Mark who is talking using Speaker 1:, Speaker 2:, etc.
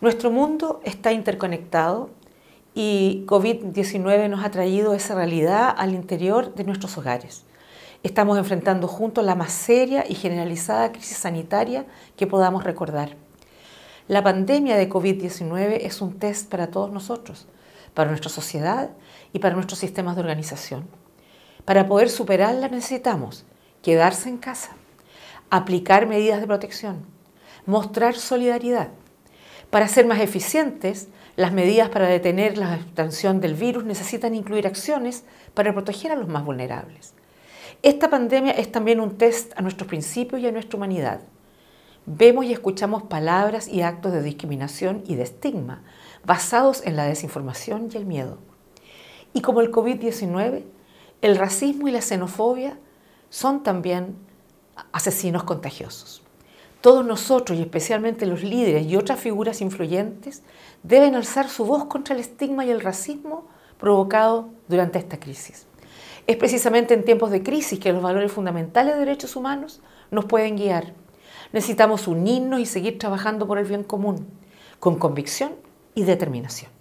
Speaker 1: Nuestro mundo está interconectado y COVID-19 nos
Speaker 2: ha traído esa realidad al interior de nuestros hogares. Estamos enfrentando juntos la más seria y generalizada crisis sanitaria que podamos recordar. La pandemia de COVID-19 es un test para todos nosotros, para nuestra sociedad y para nuestros sistemas de organización. Para poder superarla necesitamos quedarse en casa, aplicar medidas de protección, mostrar solidaridad, para ser más eficientes, las medidas para detener la expansión del virus necesitan incluir acciones para proteger a los más vulnerables. Esta pandemia es también un test a nuestros principios y a nuestra humanidad. Vemos y escuchamos palabras y actos de discriminación y de estigma basados en la desinformación y el miedo. Y como el COVID-19, el racismo y la xenofobia son también asesinos contagiosos. Todos nosotros, y especialmente los líderes y otras figuras influyentes, deben alzar su voz contra el estigma y el racismo provocado durante esta crisis. Es precisamente en tiempos de crisis que los valores fundamentales de derechos humanos nos pueden guiar. Necesitamos unirnos y seguir trabajando por el bien común,
Speaker 1: con convicción y determinación.